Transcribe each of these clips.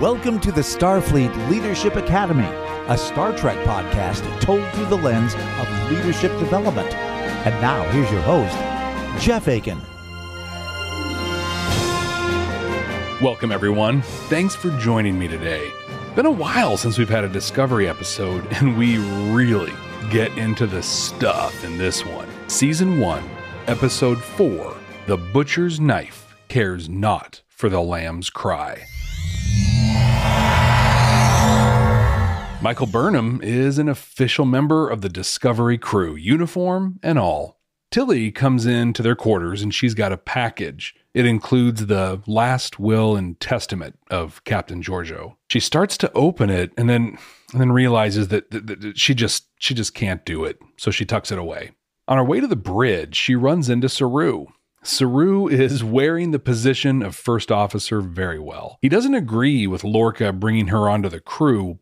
Welcome to the Starfleet Leadership Academy, a Star Trek podcast told through the lens of leadership development. And now, here's your host, Jeff Aiken. Welcome, everyone. Thanks for joining me today. Been a while since we've had a Discovery episode, and we really get into the stuff in this one. Season 1, Episode 4 The Butcher's Knife Cares Not for the Lamb's Cry. Michael Burnham is an official member of the Discovery crew, uniform and all. Tilly comes in to their quarters and she's got a package. It includes the last will and testament of Captain Giorgio. She starts to open it and then and then realizes that, that, that she just she just can't do it, so she tucks it away. On her way to the bridge, she runs into Saru. Saru is wearing the position of first officer very well. He doesn't agree with Lorca bringing her onto the crew,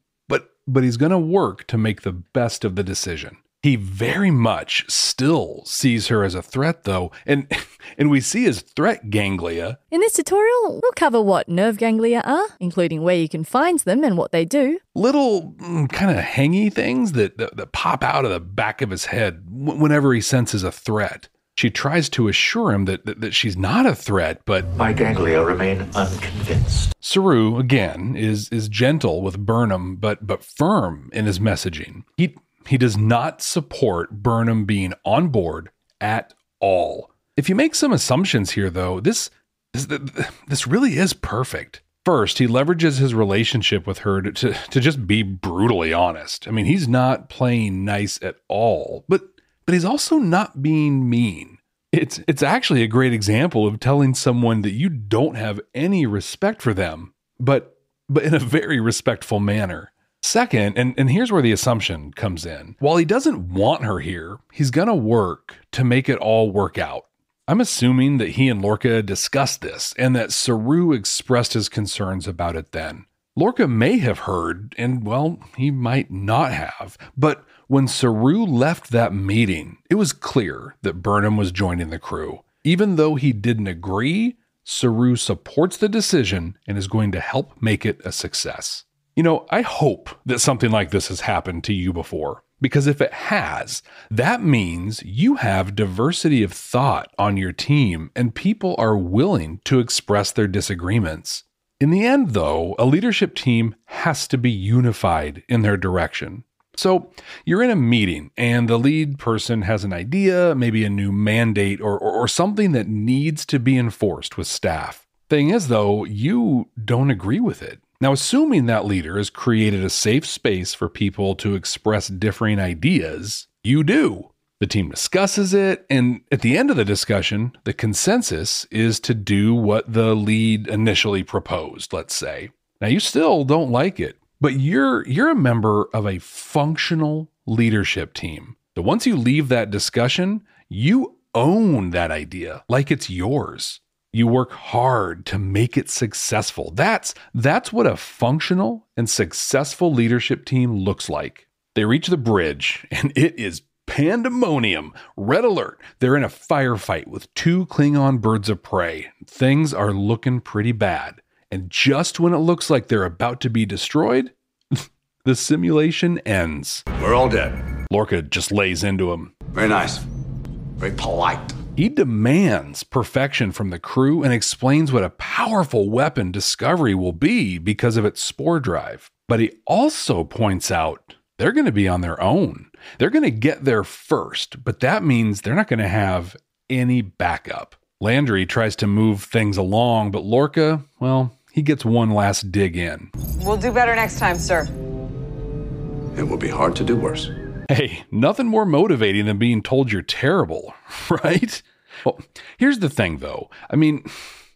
but he's going to work to make the best of the decision. He very much still sees her as a threat, though, and and we see his threat ganglia. In this tutorial, we'll cover what nerve ganglia are, including where you can find them and what they do. Little mm, kind of hangy things that, that, that pop out of the back of his head whenever he senses a threat. She tries to assure him that, that, that, she's not a threat, but my ganglia remain unconvinced. Saru, again, is is gentle with Burnham, but but firm in his messaging. He he does not support Burnham being on board at all. If you make some assumptions here, though, this this, this really is perfect. First, he leverages his relationship with her to, to, to just be brutally honest. I mean, he's not playing nice at all, but but he's also not being mean. It's it's actually a great example of telling someone that you don't have any respect for them, but but in a very respectful manner. Second, and, and here's where the assumption comes in. While he doesn't want her here, he's gonna work to make it all work out. I'm assuming that he and Lorca discussed this and that Saru expressed his concerns about it then. Lorca may have heard, and well, he might not have, but when Saru left that meeting, it was clear that Burnham was joining the crew. Even though he didn't agree, Saru supports the decision and is going to help make it a success. You know, I hope that something like this has happened to you before, because if it has, that means you have diversity of thought on your team and people are willing to express their disagreements. In the end, though, a leadership team has to be unified in their direction. So you're in a meeting and the lead person has an idea, maybe a new mandate or, or, or, something that needs to be enforced with staff. Thing is, though, you don't agree with it. Now, assuming that leader has created a safe space for people to express differing ideas, you do. The team discusses it, and at the end of the discussion, the consensus is to do what the lead initially proposed, let's say. Now, you still don't like it. But you're you're a member of a functional leadership team. So once you leave that discussion, you own that idea like it's yours. You work hard to make it successful. That's that's what a functional and successful leadership team looks like. They reach the bridge and it is pandemonium. Red alert. They're in a firefight with two Klingon birds of prey. Things are looking pretty bad. And just when it looks like they're about to be destroyed, the simulation ends. We're all dead. Lorca just lays into him. Very nice. Very polite. He demands perfection from the crew and explains what a powerful weapon Discovery will be because of its spore drive. But he also points out they're going to be on their own. They're going to get there first, but that means they're not going to have any backup. Landry tries to move things along, but Lorca, well, he gets one last dig in. We'll do better next time, sir. It will be hard to do worse. Hey, nothing more motivating than being told you're terrible, right? Well, here's the thing though. I mean,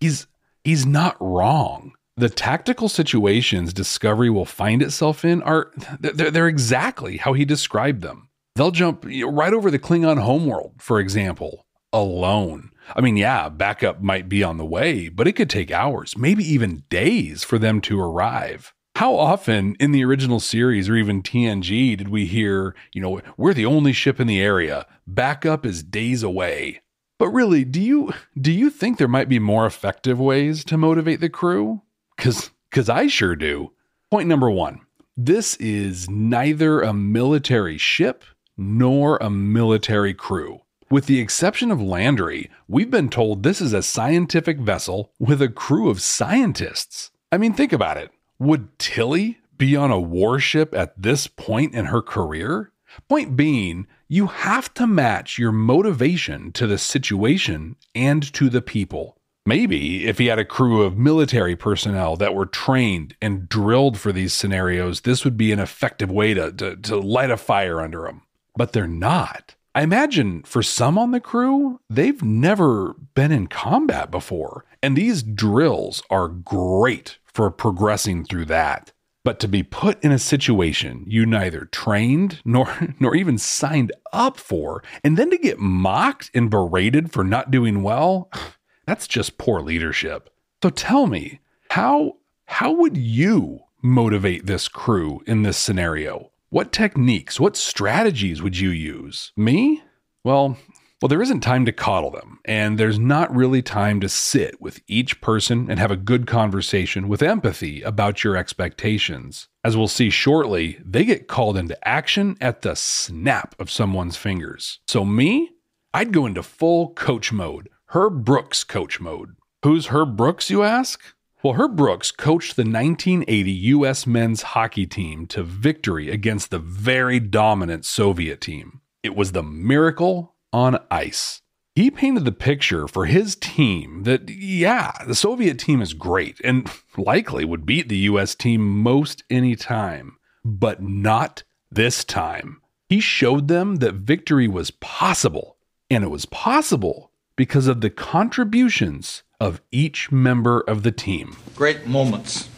he's he's not wrong. The tactical situations Discovery will find itself in are they're, they're exactly how he described them. They'll jump right over the Klingon homeworld, for example, alone. I mean, yeah, backup might be on the way, but it could take hours, maybe even days for them to arrive. How often in the original series or even TNG did we hear, you know, we're the only ship in the area, backup is days away? But really, do you do you think there might be more effective ways to motivate the crew? Cuz cuz I sure do. Point number 1. This is neither a military ship nor a military crew. With the exception of Landry, we've been told this is a scientific vessel with a crew of scientists. I mean, think about it. Would Tilly be on a warship at this point in her career? Point being, you have to match your motivation to the situation and to the people. Maybe if he had a crew of military personnel that were trained and drilled for these scenarios, this would be an effective way to, to, to light a fire under them. But they're not. I imagine for some on the crew, they've never been in combat before, and these drills are great for progressing through that. But to be put in a situation you neither trained nor nor even signed up for, and then to get mocked and berated for not doing well, that's just poor leadership. So tell me, how how would you motivate this crew in this scenario? What techniques, what strategies would you use? Me? Well, well, there isn't time to coddle them, and there's not really time to sit with each person and have a good conversation with empathy about your expectations. As we'll see shortly, they get called into action at the snap of someone's fingers. So, me, I'd go into full coach mode, Herb Brooks coach mode. Who's Herb Brooks, you ask? Well, Herb Brooks coached the 1980 U.S. men's hockey team to victory against the very dominant Soviet team. It was the miracle on ice. He painted the picture for his team that, yeah, the Soviet team is great and likely would beat the U.S. team most any time, but not this time. He showed them that victory was possible, and it was possible because of the contributions of each member of the team. Great moments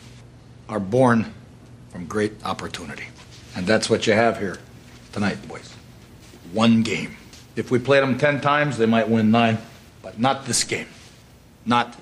are born from great opportunity. And that's what you have here tonight, boys. One game. If we played them 10 times, they might win nine, but not this game. Not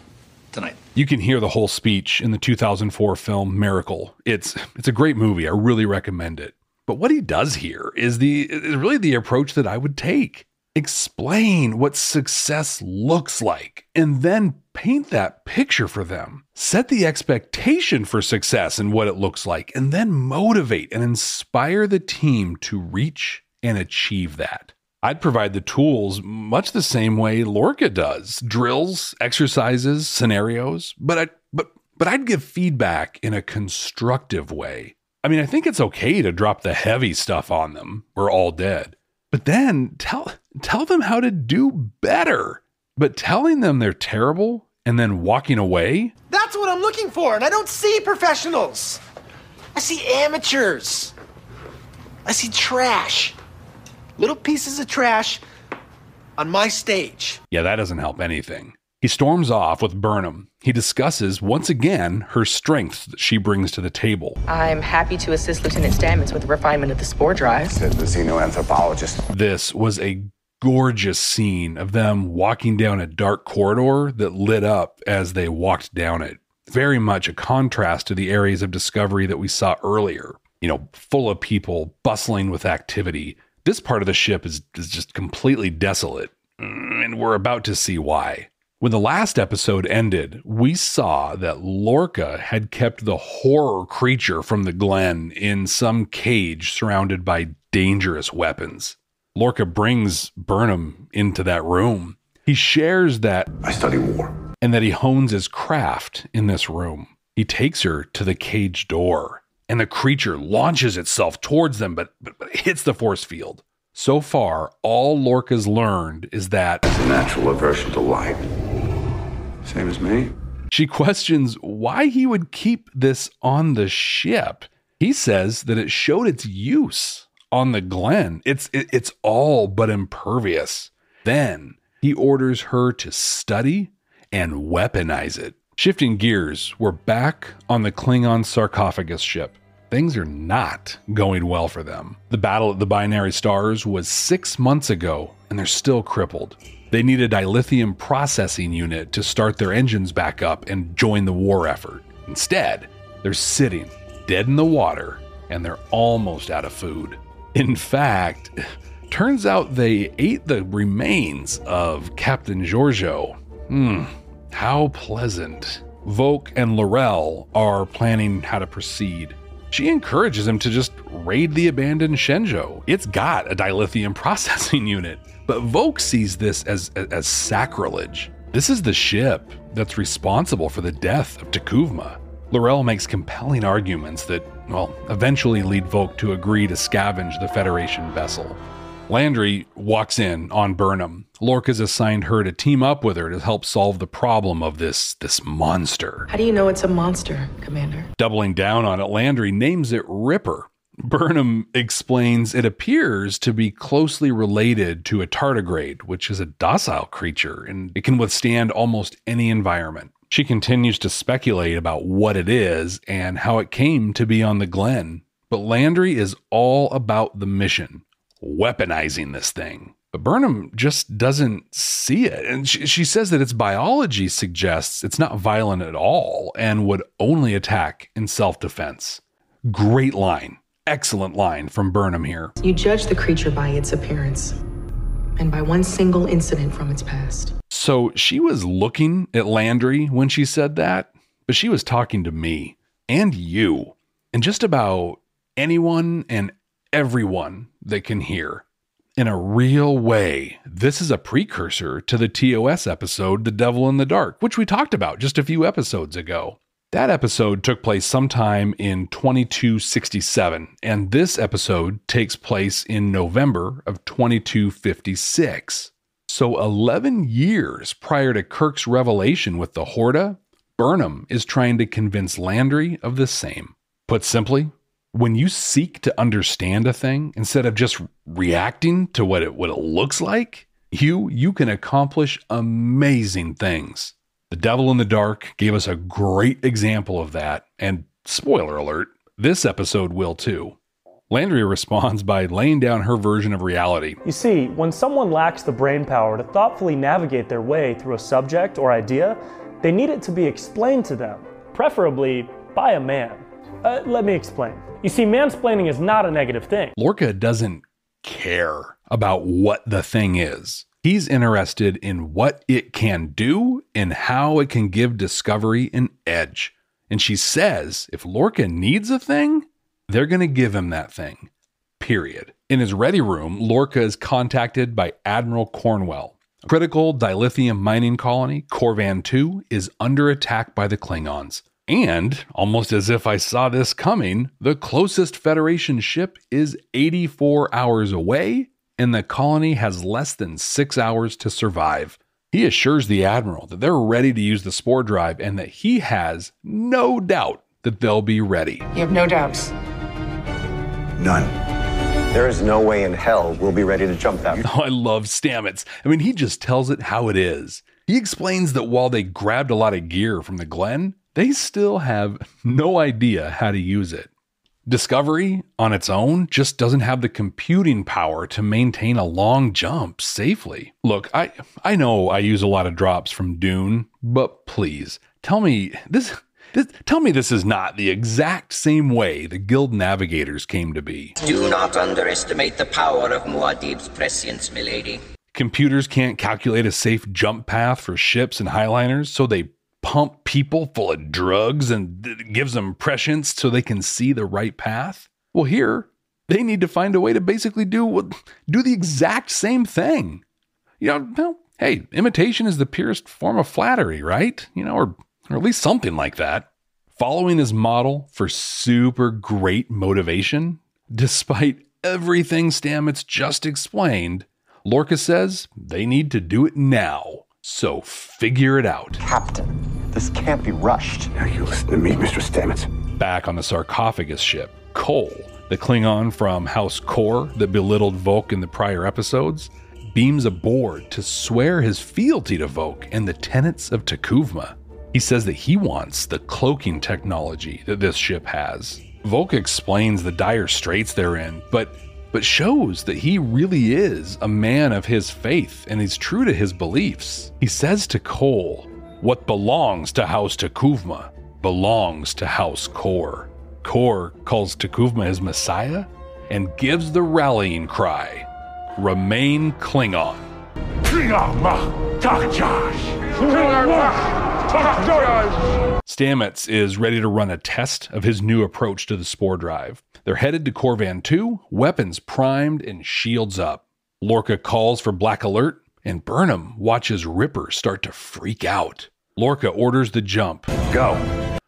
tonight. You can hear the whole speech in the 2004 film Miracle. It's, it's a great movie. I really recommend it. But what he does here is, the, is really the approach that I would take. Explain what success looks like and then paint that picture for them, set the expectation for success and what it looks like, and then motivate and inspire the team to reach and achieve that. I'd provide the tools much the same way Lorca does drills, exercises, scenarios, but, I, but, but I'd give feedback in a constructive way. I mean, I think it's okay to drop the heavy stuff on them. We're all dead. But then tell, tell them how to do better. But telling them they're terrible and then walking away? That's what I'm looking for, and I don't see professionals. I see amateurs. I see trash. Little pieces of trash on my stage. Yeah, that doesn't help anything. He storms off with Burnham. He discusses once again her strengths that she brings to the table. I'm happy to assist Lieutenant Stamets with the refinement of the spore drives. The xenoanthropologist. This was a gorgeous scene of them walking down a dark corridor that lit up as they walked down it. Very much a contrast to the areas of discovery that we saw earlier, you know, full of people bustling with activity. This part of the ship is, is just completely desolate, mm, and we're about to see why. When the last episode ended, we saw that Lorca had kept the horror creature from the glen in some cage surrounded by dangerous weapons. Lorca brings Burnham into that room. He shares that I study war and that he hones his craft in this room. He takes her to the cage door, and the creature launches itself towards them but, but, but hits the force field. So far, all Lorca's learned is that it's a natural aversion to light. Same as me. She questions why he would keep this on the ship. He says that it showed its use on the Glen. It's it, it's all but impervious. Then he orders her to study and weaponize it. Shifting gears, we're back on the Klingon sarcophagus ship. Things are not going well for them. The battle at the Binary Stars was six months ago, and they're still crippled. They need a dilithium processing unit to start their engines back up and join the war effort. Instead, they're sitting dead in the water, and they're almost out of food. In fact, turns out they ate the remains of Captain Giorgio. Hmm, how pleasant. Volk and Laurel are planning how to proceed. She encourages him to just raid the abandoned Shenzhou. It's got a dilithium processing unit, but Volk sees this as, as, as sacrilege. This is the ship that's responsible for the death of Takuvma. Lorel makes compelling arguments that, well, eventually lead Volk to agree to scavenge the Federation vessel. Landry walks in on Burnham. Lorca's assigned her to team up with her to help solve the problem of this this monster. How do you know it's a monster, Commander? Doubling down on it, Landry names it Ripper. Burnham explains it appears to be closely related to a tardigrade, which is a docile creature and it can withstand almost any environment. She continues to speculate about what it is and how it came to be on the Glen, but Landry is all about the mission, weaponizing this thing. But Burnham just doesn't see it. And she, she says that its biology suggests it's not violent at all and would only attack in self defense. Great line. Excellent line from Burnham here. You judge the creature by its appearance and by one single incident from its past. So she was looking at Landry when she said that, but she was talking to me and you and just about anyone and everyone that can hear. In a real way, this is a precursor to the TOS episode, The Devil in the Dark, which we talked about just a few episodes ago. That episode took place sometime in 2267, and this episode takes place in November of 2256. So, 11 years prior to Kirk's revelation with the Horta, Burnham is trying to convince Landry of the same. Put simply, when you seek to understand a thing instead of just reacting to what it, what it looks like, you, you can accomplish amazing things. The Devil in the Dark gave us a great example of that, and spoiler alert, this episode will too. Landry responds by laying down her version of reality. You see, when someone lacks the brain power to thoughtfully navigate their way through a subject or idea, they need it to be explained to them, preferably by a man. Uh, let me explain. You see, mansplaining is not a negative thing. Lorca doesn't care about what the thing is. He's interested in what it can do and how it can give Discovery an edge. And she says if Lorca needs a thing, they're going to give him that thing, period. In his ready room, Lorca is contacted by Admiral Cornwell. A critical dilithium mining colony, Corvan 2, is under attack by the Klingons. And, almost as if I saw this coming, the closest Federation ship is 84 hours away and the colony has less than six hours to survive. He assures the Admiral that they're ready to use the spore drive and that he has no doubt that they'll be ready. You have no doubts? None. There is no way in hell we'll be ready to jump that. Oh, I love Stamets. I mean, he just tells it how it is. He explains that while they grabbed a lot of gear from the Glen, they still have no idea how to use it. Discovery on its own just doesn't have the computing power to maintain a long jump safely. Look, I I know I use a lot of drops from Dune, but please tell me this, this tell me this is not the exact same way the guild navigators came to be. Do not underestimate the power of Muad'Dib's prescience, milady. Computers can't calculate a safe jump path for ships and highliners, so they pump people full of drugs and th- gives them prescience so they can see the right path? Well, here, they need to find a way to basically do do the exact same thing. You know, well, hey, imitation is the purest form of flattery, right? You know, or or at least something like that. Following his model for super great motivation, despite everything Stamets just explained, Lorca says they need to do it now. So figure it out. Captain, this can't be rushed. Now you listen to me, Mr. Stamets. Back on the sarcophagus ship, Cole, the Klingon from House Core that belittled Volk in the prior episodes, beams aboard to swear his fealty to Volk and the tenets of Takuvma. He says that he wants the cloaking technology that this ship has. Volk explains the dire straits they're in, but but shows that he really is a man of his faith and he's true to his beliefs. He says to Cole, What belongs to House Takuvma belongs to House Kor. Kor calls Takuvma his messiah and gives the rallying cry Remain Klingon. Klingon Stamets is ready to run a test of his new approach to the spore drive. They're headed to Corvan 2, weapons primed and shields up. Lorca calls for Black Alert, and Burnham watches Ripper start to freak out. Lorca orders the jump. Go.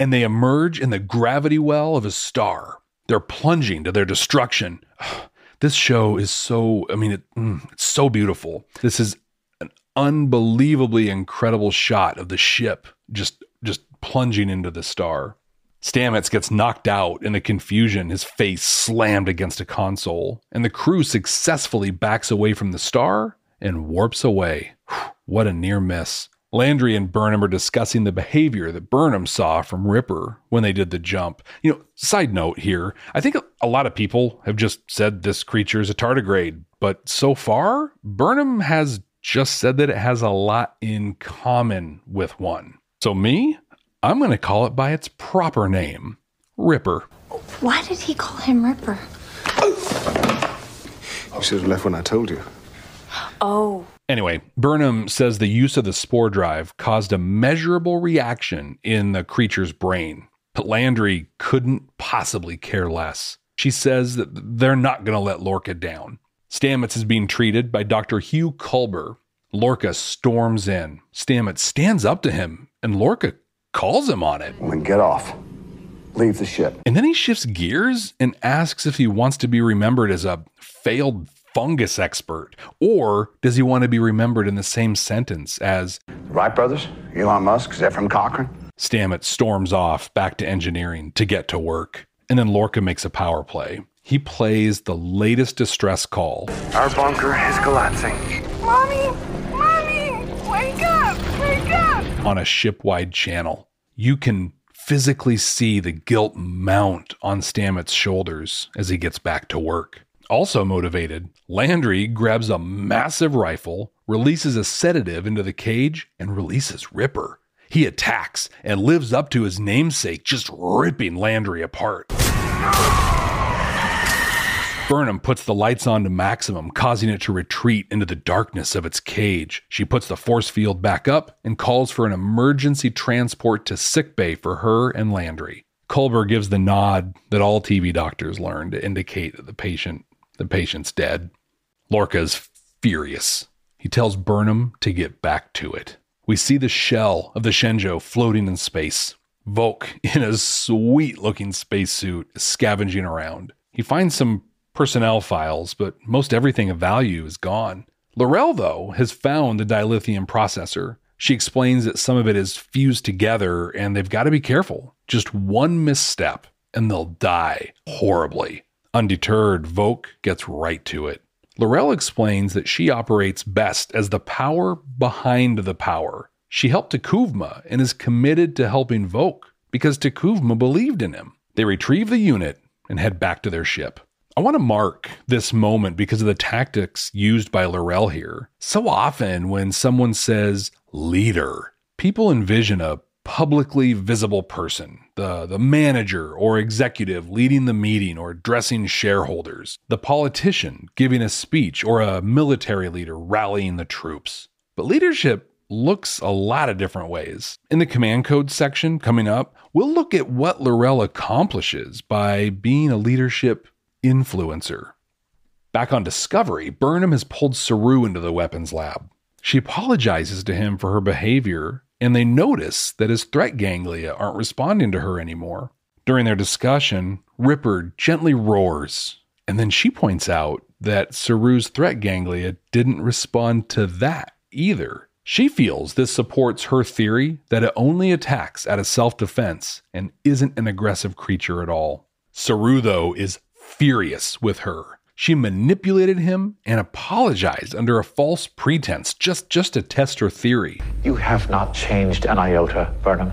And they emerge in the gravity well of a star. They're plunging to their destruction. This show is so, I mean, it, mm, it's so beautiful. This is an unbelievably incredible shot of the ship just just plunging into the star. Stamets gets knocked out in a confusion, his face slammed against a console, and the crew successfully backs away from the star and warps away. what a near miss. Landry and Burnham are discussing the behavior that Burnham saw from Ripper when they did the jump. You know, side note here, I think a lot of people have just said this creature is a tardigrade, but so far, Burnham has just said that it has a lot in common with one. So, me, I'm going to call it by its proper name Ripper. Why did he call him Ripper? You should have left when I told you. Oh. Anyway, Burnham says the use of the spore drive caused a measurable reaction in the creature's brain, but Landry couldn't possibly care less. She says that they're not going to let Lorca down. Stamets is being treated by Dr. Hugh Culber. Lorca storms in. Stamets stands up to him, and Lorca calls him on it. Then get off. Leave the ship. And then he shifts gears and asks if he wants to be remembered as a failed fungus expert, or does he want to be remembered in the same sentence as the Wright brothers, Elon Musk, Zephyr Cochrane? Stamets storms off back to engineering to get to work, and then Lorca makes a power play. He plays the latest distress call. Our bunker is collapsing. Mommy, mommy, wake up, wake up! On a ship-wide channel you can physically see the guilt mount on Stamets' shoulders as he gets back to work. Also motivated, Landry grabs a massive rifle, releases a sedative into the cage, and releases Ripper. He attacks and lives up to his namesake, just ripping Landry apart. Burnham puts the lights on to maximum, causing it to retreat into the darkness of its cage. She puts the force field back up and calls for an emergency transport to sickbay for her and Landry. Culber gives the nod that all TV doctors learn to indicate that the patient the patient's dead. Lorca is furious. He tells Burnham to get back to it. We see the shell of the Shenjo floating in space. Volk, in a sweet looking spacesuit, scavenging around. He finds some personnel files, but most everything of value is gone. Laurel, though, has found the dilithium processor. She explains that some of it is fused together and they've got to be careful. Just one misstep and they'll die horribly. Undeterred, Voke gets right to it. Laurel explains that she operates best as the power behind the power. She helped Takuvma and is committed to helping Voke because Takuvma believed in him. They retrieve the unit and head back to their ship. I want to mark this moment because of the tactics used by Laurel here. So often, when someone says leader, people envision a publicly visible person, the, the manager or executive leading the meeting or addressing shareholders, the politician giving a speech, or a military leader rallying the troops. But leadership looks a lot of different ways. In the command code section coming up, we'll look at what Laurel accomplishes by being a leadership influencer. Back on Discovery, Burnham has pulled Saru into the weapons lab. She apologizes to him for her behavior, and they notice that his threat ganglia aren't responding to her anymore. During their discussion, Ripper gently roars, and then she points out that Saru's threat ganglia didn't respond to that either. She feels this supports her theory that it only attacks out of self defense and isn't an aggressive creature at all. Saru, though, is furious with her. She manipulated him and apologized under a false pretense just, just to test her theory. You have not changed an iota, Burnham.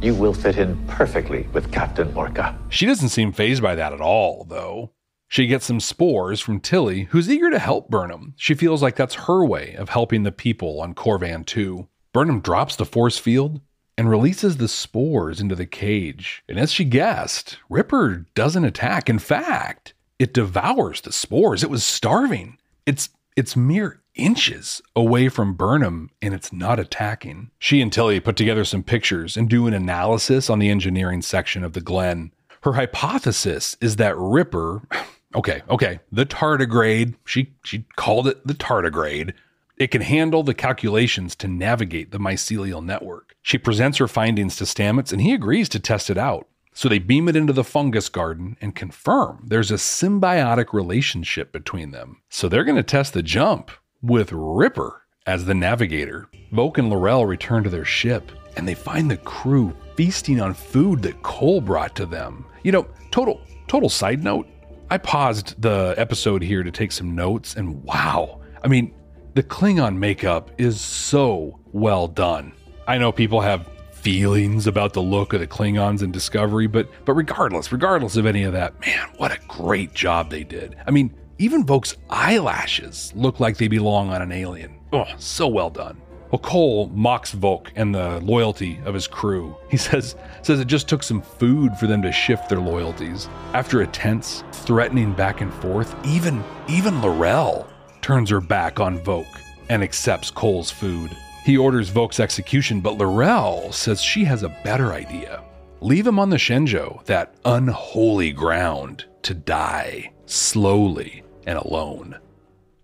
You will fit in perfectly with Captain Orca. She doesn't seem phased by that at all, though. She gets some spores from Tilly, who's eager to help Burnham. She feels like that's her way of helping the people on Corvan 2. Burnham drops the force field, and releases the spores into the cage. And as she guessed, Ripper doesn't attack. In fact, it devours the spores. It was starving. It's it's mere inches away from Burnham and it's not attacking. She and Tilly put together some pictures and do an analysis on the engineering section of the Glen. Her hypothesis is that Ripper okay, okay, the tardigrade, she she called it the tardigrade, it can handle the calculations to navigate the mycelial network. She presents her findings to Stamets and he agrees to test it out. So they beam it into the fungus garden and confirm there's a symbiotic relationship between them. So they're going to test the jump with Ripper as the navigator. Volk and Laurel return to their ship and they find the crew feasting on food that Cole brought to them. You know, total total side note, I paused the episode here to take some notes and wow. I mean, the Klingon makeup is so well done. I know people have feelings about the look of the Klingons in Discovery, but but regardless, regardless of any of that, man, what a great job they did. I mean, even Volk's eyelashes look like they belong on an alien. Oh, so well done. Well, Cole mocks Volk and the loyalty of his crew. He says says it just took some food for them to shift their loyalties. After a tense, threatening back and forth, even even Laurel turns her back on Voke and accepts Cole's food. He orders Voke's execution, but Laurel says she has a better idea. Leave him on the Shenjo, that unholy ground, to die slowly and alone.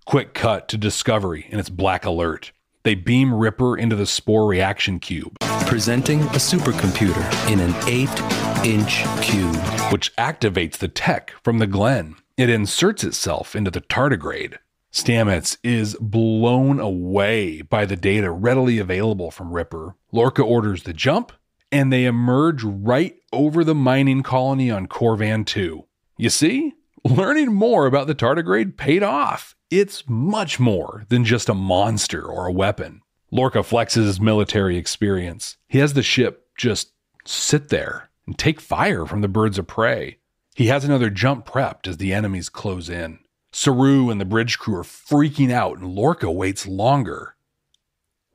Quick cut to Discovery and its black alert. They beam Ripper into the spore reaction cube, presenting a supercomputer in an 8 inch cube, which activates the tech from the Glen. It inserts itself into the tardigrade, Stamets is blown away by the data readily available from Ripper. Lorca orders the jump, and they emerge right over the mining colony on Corvan 2. You see, learning more about the tardigrade paid off. It's much more than just a monster or a weapon. Lorca flexes his military experience. He has the ship just sit there and take fire from the birds of prey. He has another jump prepped as the enemies close in. Saru and the bridge crew are freaking out, and Lorca waits longer.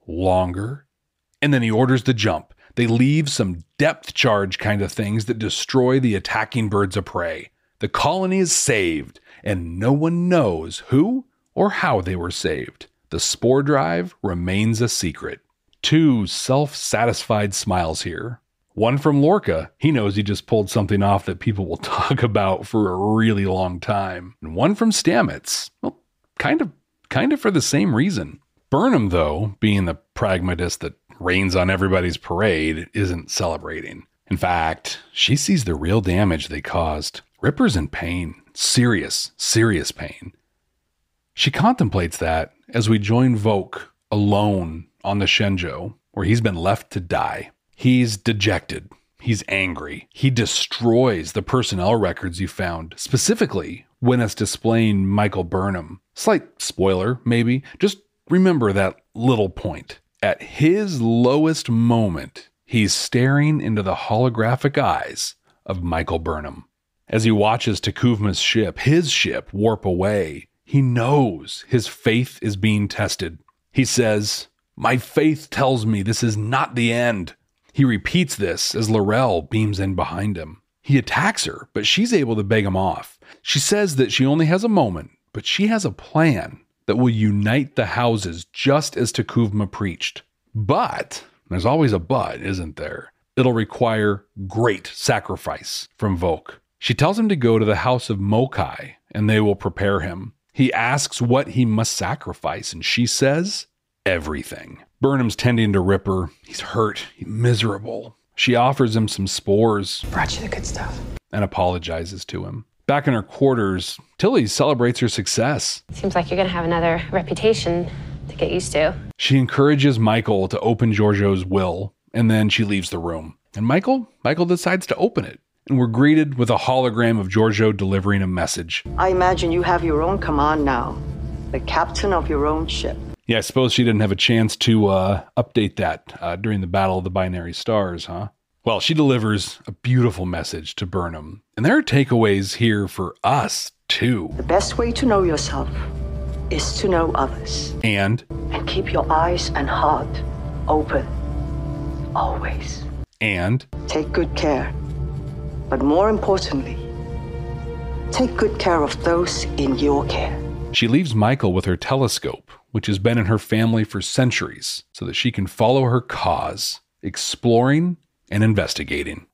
Longer. And then he orders the jump. They leave some depth charge kind of things that destroy the attacking birds of prey. The colony is saved, and no one knows who or how they were saved. The spore drive remains a secret. Two self satisfied smiles here one from Lorca. He knows he just pulled something off that people will talk about for a really long time. And one from Stamets. Well, kind of kind of for the same reason. Burnham, though, being the pragmatist that rains on everybody's parade, isn't celebrating. In fact, she sees the real damage they caused. Ripper's in pain, serious, serious pain. She contemplates that as we join Voke alone on the Shenjo, where he's been left to die. He's dejected. He's angry. He destroys the personnel records you found, specifically when it's displaying Michael Burnham. Slight spoiler, maybe. Just remember that little point. At his lowest moment, he's staring into the holographic eyes of Michael Burnham. As he watches Takuvma's ship, his ship, warp away, he knows his faith is being tested. He says, My faith tells me this is not the end. He repeats this as Laurel beams in behind him. He attacks her, but she's able to beg him off. She says that she only has a moment, but she has a plan that will unite the houses just as Takuvma preached. But, there's always a but, isn't there? It'll require great sacrifice from Volk. She tells him to go to the house of Mokai and they will prepare him. He asks what he must sacrifice, and she says, everything. Burnham's tending to Ripper. He's hurt, he's miserable. She offers him some spores. Brought you the good stuff. And apologizes to him. Back in her quarters, Tilly celebrates her success. Seems like you're going to have another reputation to get used to. She encourages Michael to open Giorgio's will, and then she leaves the room. And Michael, Michael decides to open it. And we're greeted with a hologram of Giorgio delivering a message. I imagine you have your own command now, the captain of your own ship. Yeah, I suppose she didn't have a chance to uh, update that uh, during the Battle of the Binary Stars, huh? Well, she delivers a beautiful message to Burnham, and there are takeaways here for us, too. The best way to know yourself is to know others. And? And keep your eyes and heart open, always. And? Take good care. But more importantly, take good care of those in your care. She leaves Michael with her telescope, which has been in her family for centuries, so that she can follow her cause, exploring and investigating.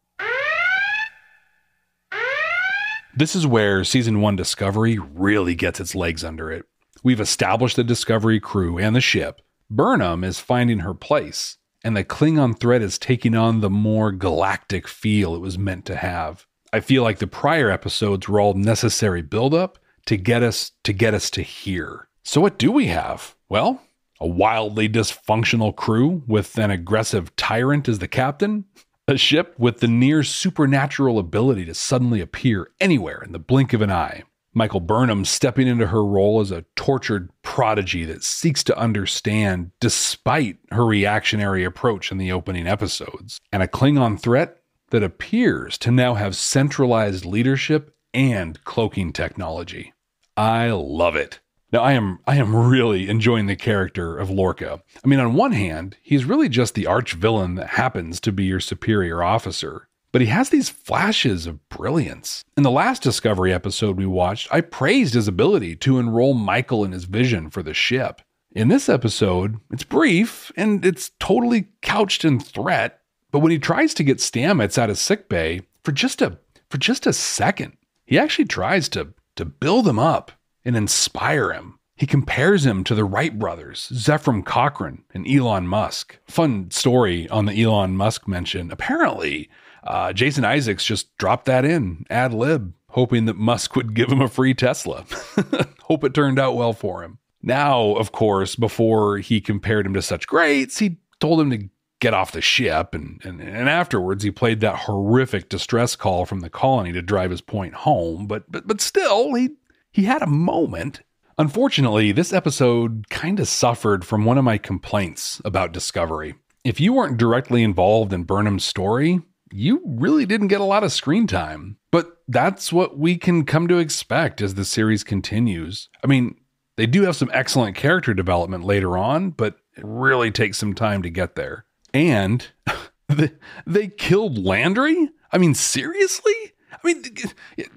This is where season one Discovery really gets its legs under it. We've established the Discovery crew and the ship. Burnham is finding her place, and the Klingon threat is taking on the more galactic feel it was meant to have. I feel like the prior episodes were all necessary buildup to get us to get us to here. So, what do we have? Well, a wildly dysfunctional crew with an aggressive tyrant as the captain, a ship with the near supernatural ability to suddenly appear anywhere in the blink of an eye. Michael Burnham stepping into her role as a tortured prodigy that seeks to understand despite her reactionary approach in the opening episodes, and a Klingon threat that appears to now have centralized leadership and cloaking technology. I love it. Now I am I am really enjoying the character of Lorca. I mean, on one hand, he's really just the arch villain that happens to be your superior officer, but he has these flashes of brilliance. In the last Discovery episode we watched, I praised his ability to enroll Michael in his vision for the ship. In this episode, it's brief and it's totally couched in threat, but when he tries to get Stamets out of sickbay for just a for just a second, he actually tries to to build him up and inspire him. He compares him to the Wright brothers, Zephram Cochrane, and Elon Musk. Fun story on the Elon Musk mention. Apparently, uh, Jason Isaacs just dropped that in ad lib, hoping that Musk would give him a free Tesla. Hope it turned out well for him. Now, of course, before he compared him to such greats, he told him to get off the ship. And, and, and, afterwards, he played that horrific distress call from the colony to drive his point home. But, but, but still, he he had a moment. Unfortunately, this episode kind of suffered from one of my complaints about Discovery. If you weren't directly involved in Burnham's story, you really didn't get a lot of screen time. But that's what we can come to expect as the series continues. I mean, they do have some excellent character development later on, but it really takes some time to get there. And they, they killed Landry? I mean, seriously? I mean,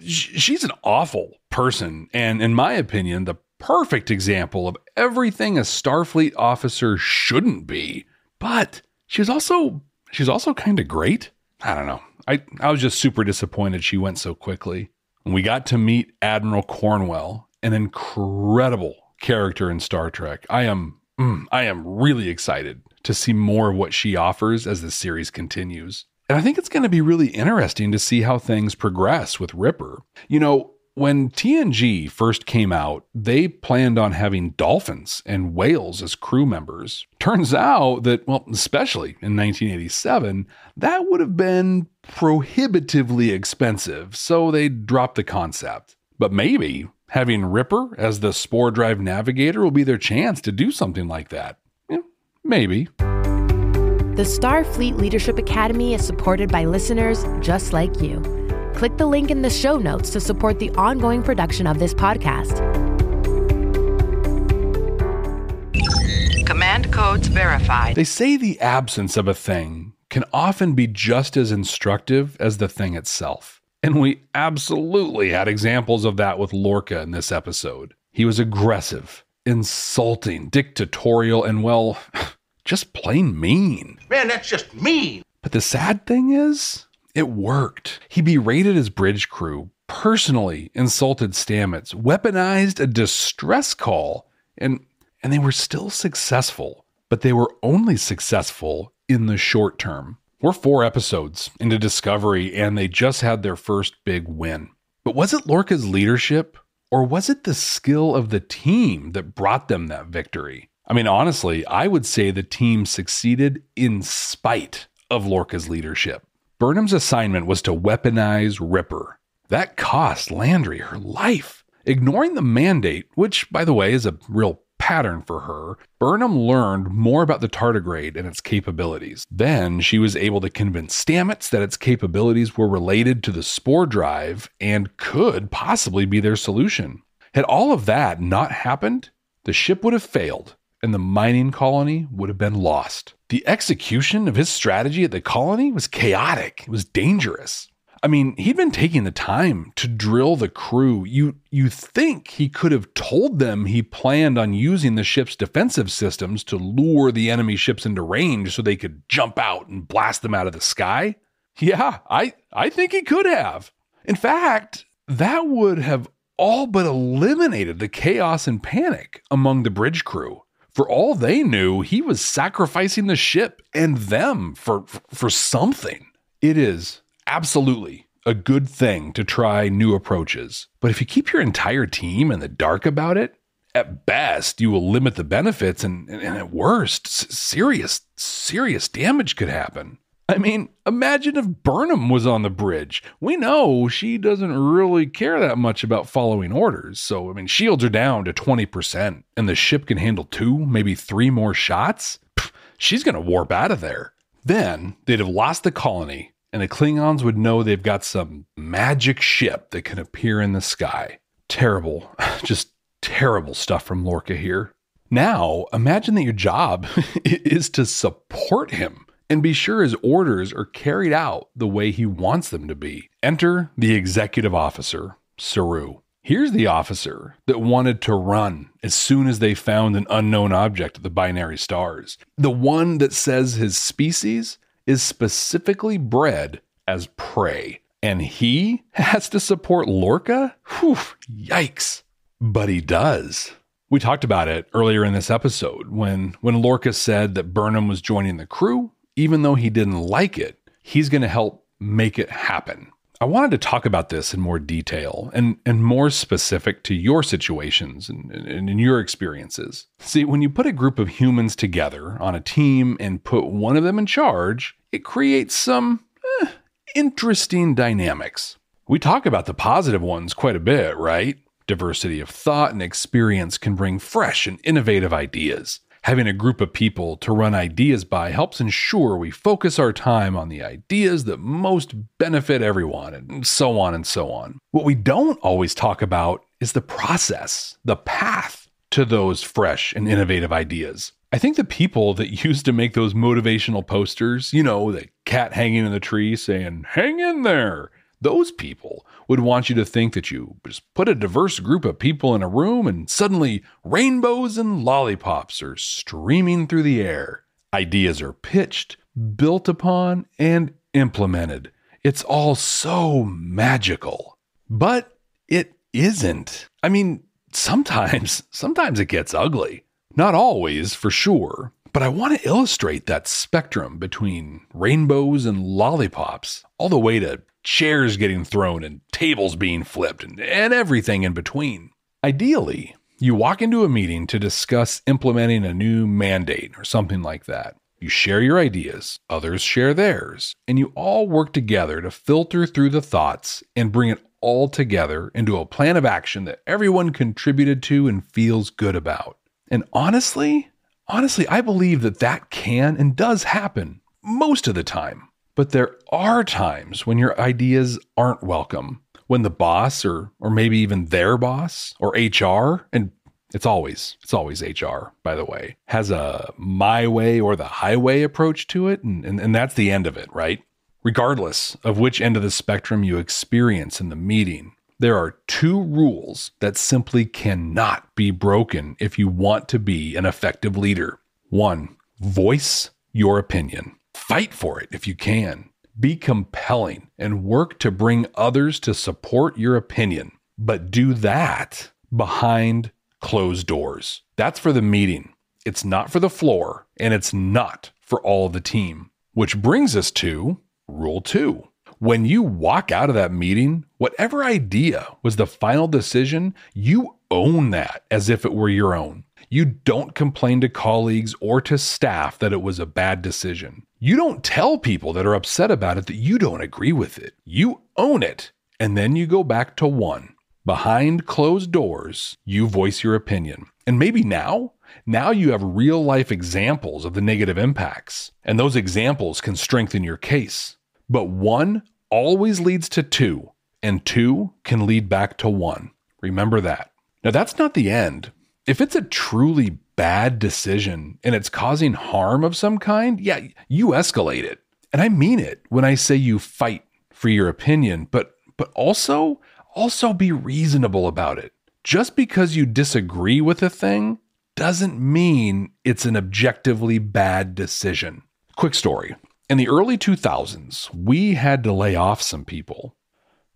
she's an awful person. And in my opinion, the perfect example of everything a Starfleet officer shouldn't be. But she's also she's also kind of great. I don't know. I, I was just super disappointed she went so quickly. We got to meet Admiral Cornwell, an incredible character in Star Trek. I am mm, I am really excited to see more of what she offers as the series continues. And I think it's going to be really interesting to see how things progress with Ripper. You know, when TNG first came out, they planned on having dolphins and whales as crew members. Turns out that, well, especially in 1987, that would have been prohibitively expensive, so they dropped the concept. But maybe having Ripper as the Spore Drive navigator will be their chance to do something like that. Yeah, maybe. The Starfleet Leadership Academy is supported by listeners just like you click the link in the show notes to support the ongoing production of this podcast. Command codes verified. They say the absence of a thing can often be just as instructive as the thing itself. And we absolutely had examples of that with Lorca in this episode. He was aggressive, insulting, dictatorial, and well, just plain mean. Man, that's just mean. But the sad thing is, it worked. He berated his bridge crew, personally insulted Stamets, weaponized a distress call, and and they were still successful, but they were only successful in the short term. We're four episodes into Discovery, and they just had their first big win. But was it Lorca's leadership, or was it the skill of the team that brought them that victory? I mean, honestly, I would say the team succeeded in spite of Lorca's leadership. Burnham's assignment was to weaponize Ripper. That cost Landry her life. Ignoring the mandate, which, by the way, is a real pattern for her, Burnham learned more about the tardigrade and its capabilities. Then she was able to convince Stamets that its capabilities were related to the spore drive and could possibly be their solution. Had all of that not happened, the ship would have failed and the mining colony would have been lost. The execution of his strategy at the colony was chaotic, it was dangerous. I mean, he'd been taking the time to drill the crew. You you think he could have told them he planned on using the ship's defensive systems to lure the enemy ships into range so they could jump out and blast them out of the sky? Yeah, I I think he could have. In fact, that would have all but eliminated the chaos and panic among the bridge crew for all they knew, he was sacrificing the ship and them for for something. It is absolutely a good thing to try new approaches. But if you keep your entire team in the dark about it, at best you will limit the benefits and, and at worst serious serious damage could happen. I mean, imagine if Burnham was on the bridge. We know she doesn't really care that much about following orders. So, I mean, shields are down to 20%, and the ship can handle two, maybe three more shots. she's going to warp out of there. Then they'd have lost the colony, and the Klingons would know they've got some magic ship that can appear in the sky. Terrible, just terrible stuff from Lorca here. Now, imagine that your job is to support him and be sure his orders are carried out the way he wants them to be. Enter the executive officer, Saru. Here's the officer that wanted to run as soon as they found an unknown object at the binary stars. The one that says his species is specifically bred as prey. And he has to support Lorca? Whew, yikes. But he does. We talked about it earlier in this episode when, when Lorca said that Burnham was joining the crew even though he didn't like it, he's going to help make it happen. I wanted to talk about this in more detail and, and more specific to your situations and, and, and, your experiences. See, when you put a group of humans together on a team and put one of them in charge, it creates some eh, interesting dynamics. We talk about the positive ones quite a bit, right? Diversity of thought and experience can bring fresh and innovative ideas. Having a group of people to run ideas by helps ensure we focus our time on the ideas that most benefit everyone, and so on and so on. What we don't always talk about is the process, the path to those fresh and innovative ideas. I think the people that used to make those motivational posters, you know, the cat hanging in the tree saying, hang in there, those people would want you to think that you just put a diverse group of people in a room and suddenly rainbows and lollipops are streaming through the air. Ideas are pitched, built upon, and implemented. It's all so magical. But it isn't. I mean, sometimes, sometimes it gets ugly. Not always, for sure. But I want to illustrate that spectrum between rainbows and lollipops, all the way to chairs getting thrown and tables being flipped and, and everything in between. Ideally, you walk into a meeting to discuss implementing a new mandate or something like that. You share your ideas, others share theirs, and you all work together to filter through the thoughts and bring it all together into a plan of action that everyone contributed to and feels good about. And honestly, honestly, I believe that that can and does happen most of the time. But there are times when your ideas aren't welcome, when the boss or or maybe even their boss or HR and it's always it's always HR, by the way, has a my way or the highway approach to it, and, and, and that's the end of it, right? Regardless of which end of the spectrum you experience in the meeting, there are two rules that simply cannot be broken if you want to be an effective leader. One, voice your opinion. Fight for it if you can. Be compelling and work to bring others to support your opinion, but do that behind closed doors. That's for the meeting. It's not for the floor, and it's not for all the team. Which brings us to rule two. When you walk out of that meeting, whatever idea was the final decision, you own that as if it were your own. You don't complain to colleagues or to staff that it was a bad decision. You don't tell people that are upset about it that you don't agree with it. You own it. And then you go back to one. Behind closed doors, you voice your opinion. And maybe now, now you have real life examples of the negative impacts. And those examples can strengthen your case. But one always leads to two, and two can lead back to one. Remember that. Now, that's not the end if it's a truly bad decision and it's causing harm of some kind, yeah, you escalate it. And I mean it when I say you fight for your opinion, but but also also be reasonable about it. Just because you disagree with a thing doesn't mean it's an objectively bad decision. Quick story. In the early 2000s, we had to lay off some people.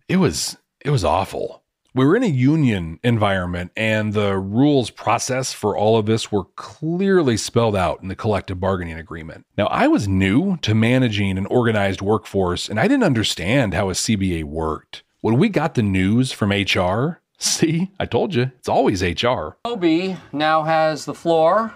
It was it was awful we were in a union environment, and the rules process for all of this were clearly spelled out in the collective bargaining agreement. Now, I was new to managing an organized workforce, and I didn't understand how a CBA worked. When we got the news from HR, see, I told you, it's always HR. Toby now has the floor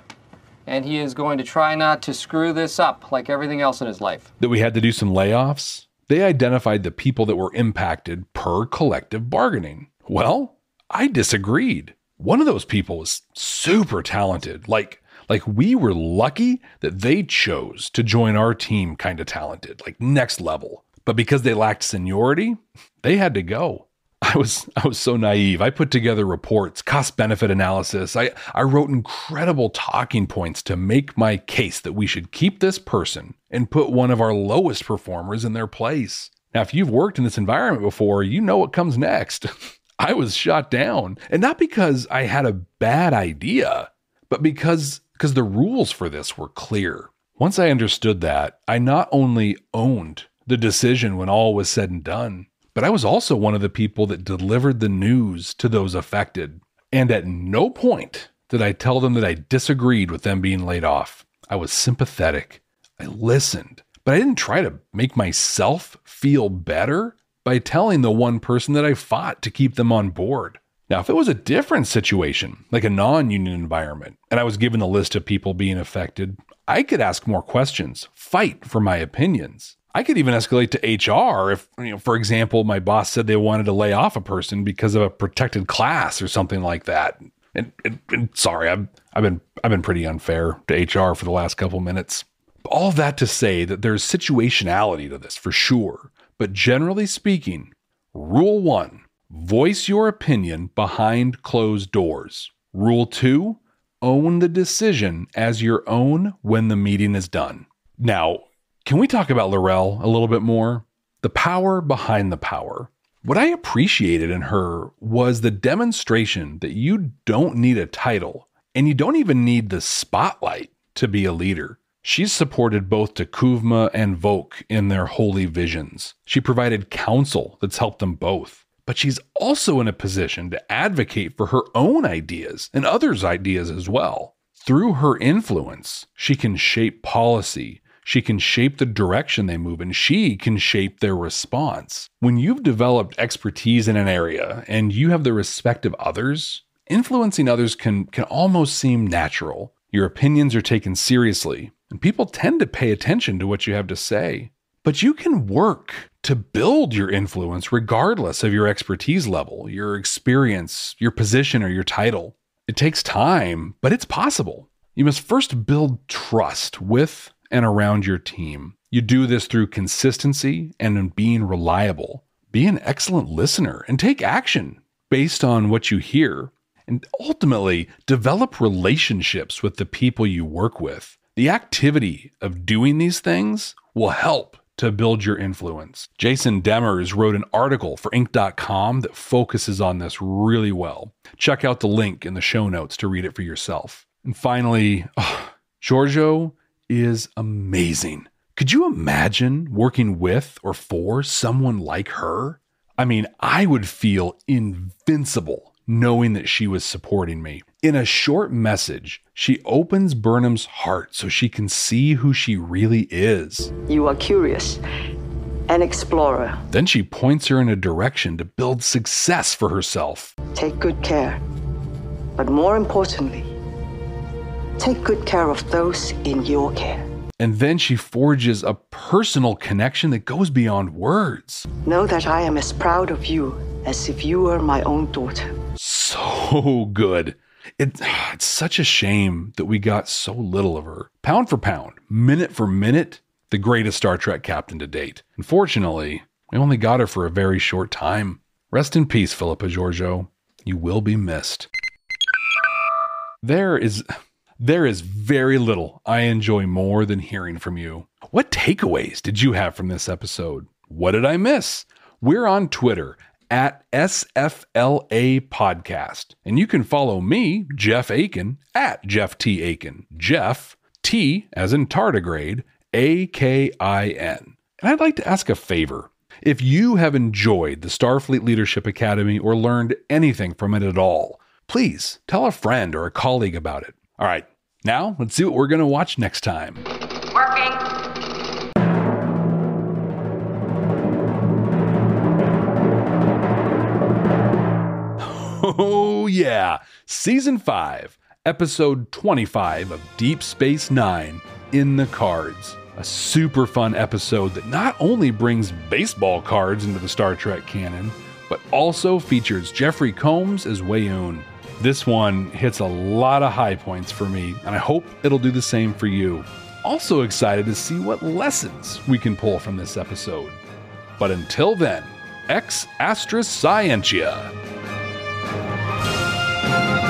and he is going to try not to screw this up like everything else in his life. That we had to do some layoffs? They identified the people that were impacted per collective bargaining. Well, I disagreed. One of those people was super talented. Like, like we were lucky that they chose to join our team kind of talented, like next level. But because they lacked seniority, they had to go. I was I was so naive. I put together reports, cost benefit analysis. I, I wrote incredible talking points to make my case that we should keep this person and put one of our lowest performers in their place. Now, if you've worked in this environment before, you know what comes next. I was shot down. And not because I had a bad idea, but because because the rules for this were clear. Once I understood that, I not only owned the decision when all was said and done, but I was also one of the people that delivered the news to those affected. And at no point did I tell them that I disagreed with them being laid off. I was sympathetic. I listened, but I didn't try to make myself feel better by telling the one person that I fought to keep them on board. Now, if it was a different situation, like a non union environment, and I was given the list of people being affected, I could ask more questions, fight for my opinions. I could even escalate to HR if, you know, for example, my boss said they wanted to lay off a person because of a protected class or something like that. And, and, and sorry, I've, I've been I've been pretty unfair to HR for the last couple minutes. All that to say that there's situationality to this for sure. But generally speaking, rule one voice your opinion behind closed doors. Rule two own the decision as your own when the meeting is done. Now, can we talk about Laurel a little bit more? The power behind the power. What I appreciated in her was the demonstration that you don't need a title and you don't even need the spotlight to be a leader. She's supported both Takuvma and Voke in their holy visions. She provided counsel that's helped them both. But she's also in a position to advocate for her own ideas and others' ideas as well. Through her influence, she can shape policy, she can shape the direction they move, and she can shape their response. When you've developed expertise in an area and you have the respect of others, influencing others can, can almost seem natural. Your opinions are taken seriously, and people tend to pay attention to what you have to say. But you can work to build your influence regardless of your expertise level, your experience, your position, or your title. It takes time, but it's possible. You must first build trust with and around your team. You do this through consistency and being reliable. Be an excellent listener and take action based on what you hear. And ultimately, develop relationships with the people you work with. The activity of doing these things will help to build your influence. Jason Demers wrote an article for Inc.com that focuses on this really well. Check out the link in the show notes to read it for yourself. And finally, oh, Giorgio is amazing. Could you imagine working with or for someone like her? I mean, I would feel invincible knowing that she was supporting me. In a short message, she opens Burnham's heart so she can see who she really is. You are curious, an explorer. Then she points her in a direction to build success for herself. Take good care. But more importantly, take good care of those in your care. And then she forges a personal connection that goes beyond words. Know that I am as proud of you as if you were my own daughter. So good. It, it's such a shame that we got so little of her. Pound for pound, minute for minute, the greatest Star Trek captain to date. Unfortunately, we only got her for a very short time. Rest in peace, Philippa Giorgio. You will be missed. There is there is very little I enjoy more than hearing from you. What takeaways did you have from this episode? What did I miss? We're on Twitter at SFLA Podcast. And you can follow me, Jeff Aiken, at Jeff T. Aiken. Jeff T as in tardigrade, A K I N. And I'd like to ask a favor. If you have enjoyed the Starfleet Leadership Academy or learned anything from it at all, please tell a friend or a colleague about it. All right, now let's see what we're going to watch next time. Oh, yeah. Season 5, episode 25 of Deep Space Nine in the cards. A super fun episode that not only brings baseball cards into the Star Trek canon, but also features Jeffrey Combs as Wayoon. This one hits a lot of high points for me, and I hope it'll do the same for you. Also excited to see what lessons we can pull from this episode. But until then, ex astra scientia. Thank you.